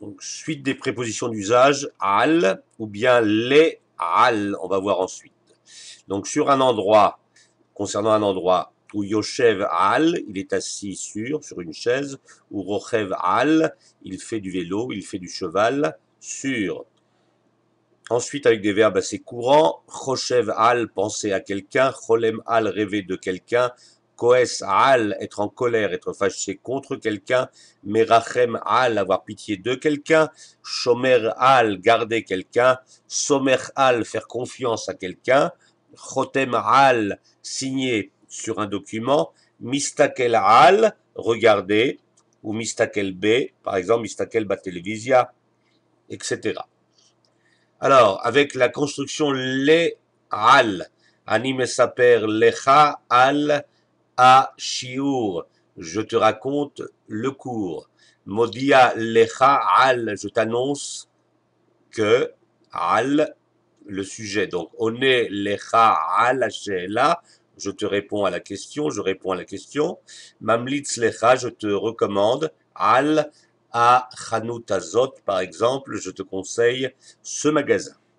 Donc, suite des prépositions d'usage, al ou bien les al, on va voir ensuite. Donc, sur un endroit, concernant un endroit où Yoshev al, il est assis sur, sur une chaise, ou Rochev al, il fait du vélo, il fait du cheval, sur. Ensuite, avec des verbes assez courants, Rochev al, penser à quelqu'un, Cholem al, rêver de quelqu'un, Koes al, être en colère, être fâché contre quelqu'un. Merachem al, avoir pitié de quelqu'un. Shomer al, garder quelqu'un. Somer al, faire confiance à quelqu'un. Chotem al, signer sur un document. Mistakel al, regarder. Ou Mistakel b, par exemple, Mistakel ba televisia, etc. Alors, avec la construction le al, anime saper lecha al, à Shiur. Je te raconte le cours. Modia lecha al, je t'annonce que al, le sujet. Donc, oné lecha al, là je te réponds à la question, je réponds à la question. Mamlitz lecha, je te recommande al, à Tazot, par exemple, je te conseille ce magasin.